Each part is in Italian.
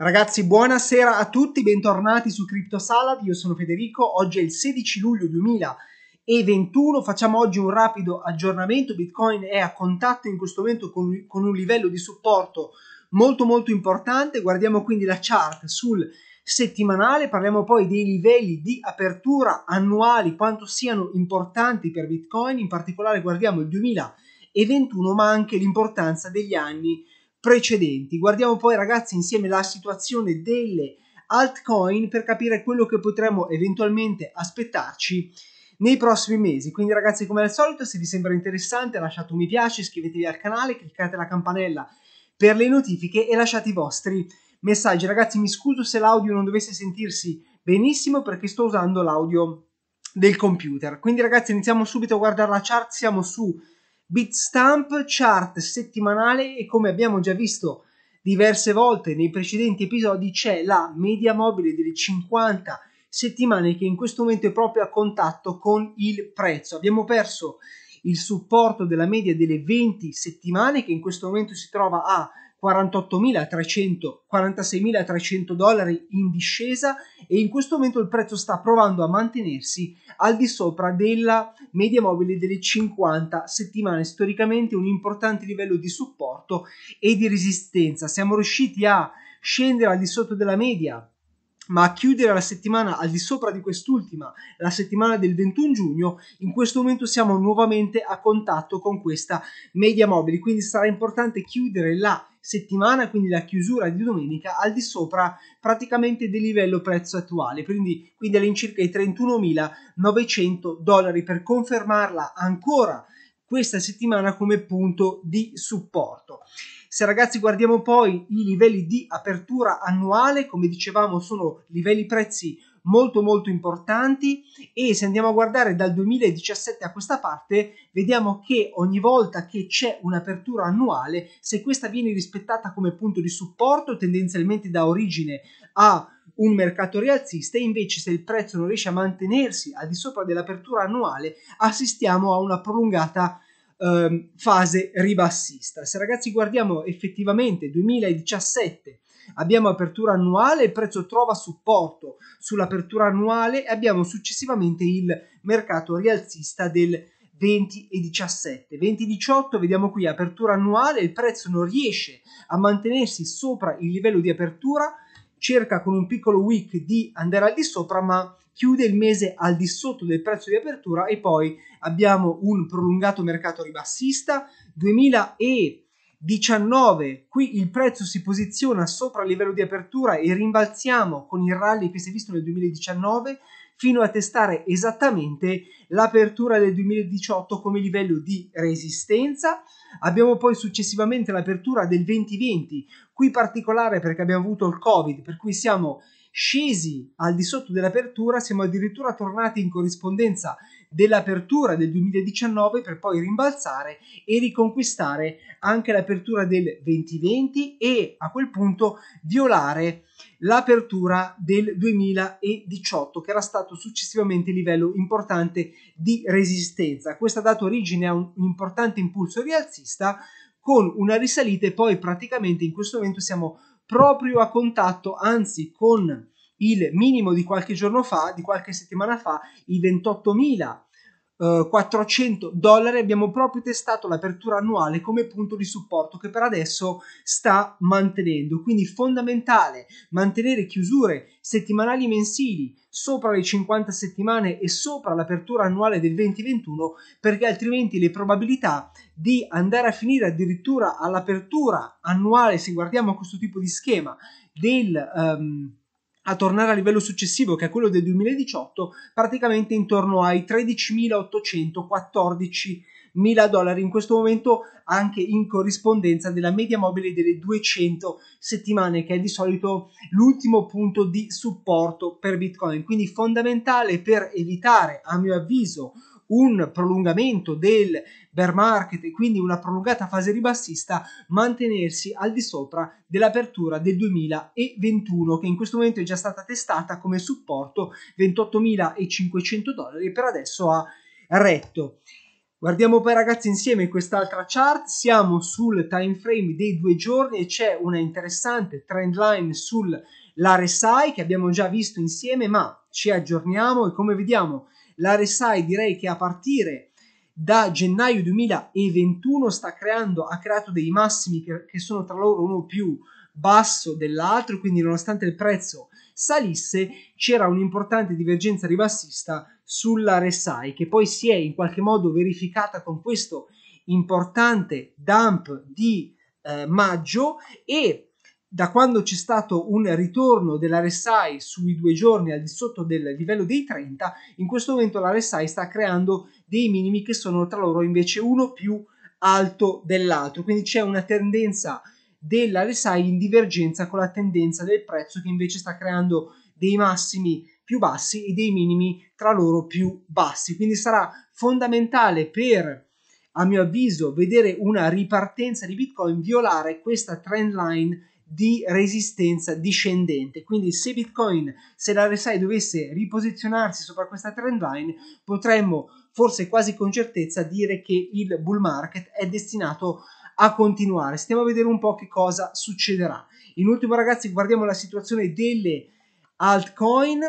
Ragazzi, buonasera a tutti, bentornati su Crypto Salad. Io sono Federico. Oggi è il 16 luglio 2021. Facciamo oggi un rapido aggiornamento. Bitcoin è a contatto in questo momento con, con un livello di supporto molto molto importante. Guardiamo quindi la chart sul settimanale, parliamo poi dei livelli di apertura annuali, quanto siano importanti per Bitcoin, in particolare guardiamo il 2021, ma anche l'importanza degli anni precedenti. Guardiamo poi ragazzi insieme la situazione delle altcoin per capire quello che potremmo eventualmente aspettarci nei prossimi mesi. Quindi ragazzi come al solito se vi sembra interessante lasciate un mi piace, iscrivetevi al canale, cliccate la campanella per le notifiche e lasciate i vostri messaggi. Ragazzi mi scuso se l'audio non dovesse sentirsi benissimo perché sto usando l'audio del computer. Quindi ragazzi iniziamo subito a guardare la chart, siamo su Bitstamp chart settimanale e come abbiamo già visto diverse volte nei precedenti episodi c'è la media mobile delle 50 settimane che in questo momento è proprio a contatto con il prezzo. Abbiamo perso il supporto della media delle 20 settimane che in questo momento si trova a 48.300, 46.300 dollari in discesa e in questo momento il prezzo sta provando a mantenersi al di sopra della media mobile delle 50 settimane, storicamente un importante livello di supporto e di resistenza. Siamo riusciti a scendere al di sotto della media ma a chiudere la settimana al di sopra di quest'ultima, la settimana del 21 giugno, in questo momento siamo nuovamente a contatto con questa media mobile, quindi sarà importante chiudere la settimana, quindi la chiusura di domenica, al di sopra praticamente del livello prezzo attuale, quindi, quindi all'incirca i 31.900 dollari per confermarla ancora questa settimana come punto di supporto. Se ragazzi guardiamo poi i livelli di apertura annuale, come dicevamo sono livelli prezzi molto molto importanti e se andiamo a guardare dal 2017 a questa parte vediamo che ogni volta che c'è un'apertura annuale se questa viene rispettata come punto di supporto tendenzialmente da origine a un mercato rialzista invece se il prezzo non riesce a mantenersi al di sopra dell'apertura annuale assistiamo a una prolungata ehm, fase ribassista se ragazzi guardiamo effettivamente 2017 abbiamo apertura annuale, il prezzo trova supporto sull'apertura annuale e abbiamo successivamente il mercato rialzista del 20 e 17. 20 e 18 vediamo qui apertura annuale, il prezzo non riesce a mantenersi sopra il livello di apertura, cerca con un piccolo wick di andare al di sopra ma chiude il mese al di sotto del prezzo di apertura e poi abbiamo un prolungato mercato ribassista 2000 e 19 qui il prezzo si posiziona sopra il livello di apertura e rimbalziamo con il rally che si è visto nel 2019 fino a testare esattamente l'apertura del 2018 come livello di resistenza. Abbiamo poi successivamente l'apertura del 2020, qui particolare perché abbiamo avuto il Covid, per cui siamo scesi al di sotto dell'apertura, siamo addirittura tornati in corrispondenza dell'apertura del 2019 per poi rimbalzare e riconquistare anche l'apertura del 2020 e a quel punto violare l'apertura del 2018 che era stato successivamente livello importante di resistenza. Questo ha dato origine a un importante impulso rialzista con una risalita e poi praticamente in questo momento siamo proprio a contatto, anzi con il minimo di qualche giorno fa, di qualche settimana fa, i 28.000 400 eh, dollari abbiamo proprio testato l'apertura annuale come punto di supporto che per adesso sta mantenendo quindi fondamentale mantenere chiusure settimanali mensili sopra le 50 settimane e sopra l'apertura annuale del 2021 perché altrimenti le probabilità di andare a finire addirittura all'apertura annuale se guardiamo questo tipo di schema del um, a tornare al livello successivo che è quello del 2018 praticamente intorno ai 13.814.000 dollari in questo momento anche in corrispondenza della media mobile delle 200 settimane che è di solito l'ultimo punto di supporto per bitcoin quindi fondamentale per evitare a mio avviso un prolungamento del bear market e quindi una prolungata fase ribassista mantenersi al di sopra dell'apertura del 2021 che in questo momento è già stata testata come supporto 28.500 dollari per adesso ha retto. Guardiamo poi ragazzi insieme quest'altra chart, siamo sul time frame dei due giorni e c'è una interessante trend line sull'RSI che abbiamo già visto insieme ma ci aggiorniamo e come vediamo la l'RSI direi che a partire da gennaio 2021 sta creando, ha creato dei massimi che, che sono tra loro uno più basso dell'altro, quindi nonostante il prezzo salisse c'era un'importante divergenza ribassista sulla RSI che poi si è in qualche modo verificata con questo importante dump di eh, maggio e da quando c'è stato un ritorno dell'RSI sui due giorni al di sotto del livello dei 30, in questo momento l'RSI sta creando dei minimi che sono tra loro invece uno più alto dell'altro, quindi c'è una tendenza dell'RSI in divergenza con la tendenza del prezzo che invece sta creando dei massimi più bassi e dei minimi tra loro più bassi, quindi sarà fondamentale per a mio avviso vedere una ripartenza di Bitcoin violare questa trend line di resistenza discendente. Quindi se Bitcoin, se la RSI dovesse riposizionarsi sopra questa trend line, potremmo forse quasi con certezza dire che il bull market è destinato a continuare. Stiamo a vedere un po' che cosa succederà. In ultimo ragazzi guardiamo la situazione delle altcoin.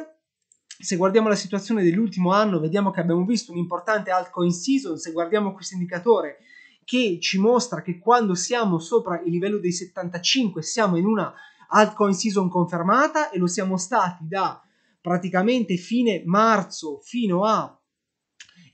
Se guardiamo la situazione dell'ultimo anno, vediamo che abbiamo visto un importante altcoin season. Se guardiamo questo indicatore, che ci mostra che quando siamo sopra il livello dei 75 siamo in una altcoin season confermata e lo siamo stati da praticamente fine marzo fino a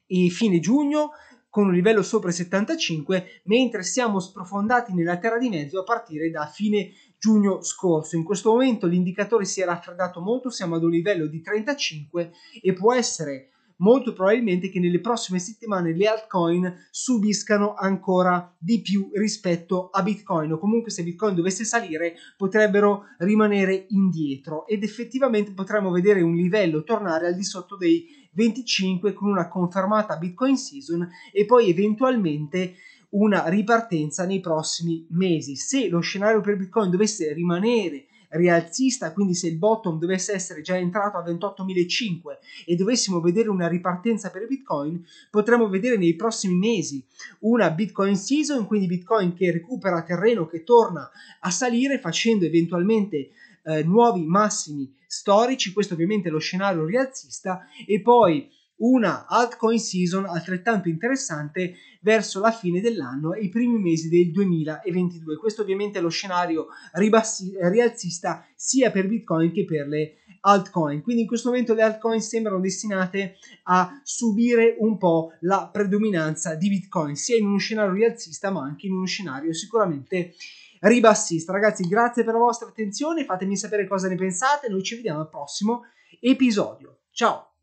e fine giugno con un livello sopra i 75 mentre siamo sprofondati nella terra di mezzo a partire da fine giugno scorso in questo momento l'indicatore si è raffreddato molto siamo ad un livello di 35 e può essere molto probabilmente che nelle prossime settimane le altcoin subiscano ancora di più rispetto a Bitcoin o comunque se Bitcoin dovesse salire potrebbero rimanere indietro ed effettivamente potremmo vedere un livello tornare al di sotto dei 25 con una confermata Bitcoin season e poi eventualmente una ripartenza nei prossimi mesi. Se lo scenario per Bitcoin dovesse rimanere rialzista, quindi se il bottom dovesse essere già entrato a 28.500 e dovessimo vedere una ripartenza per Bitcoin, potremmo vedere nei prossimi mesi una Bitcoin season, quindi Bitcoin che recupera terreno, che torna a salire facendo eventualmente eh, nuovi massimi storici, questo ovviamente è lo scenario rialzista e poi una altcoin season altrettanto interessante verso la fine dell'anno e i primi mesi del 2022. Questo ovviamente è lo scenario ribassi- rialzista sia per Bitcoin che per le altcoin. Quindi in questo momento le altcoin sembrano destinate a subire un po' la predominanza di Bitcoin, sia in uno scenario rialzista ma anche in uno scenario sicuramente ribassista. Ragazzi, grazie per la vostra attenzione, fatemi sapere cosa ne pensate, noi ci vediamo al prossimo episodio. Ciao!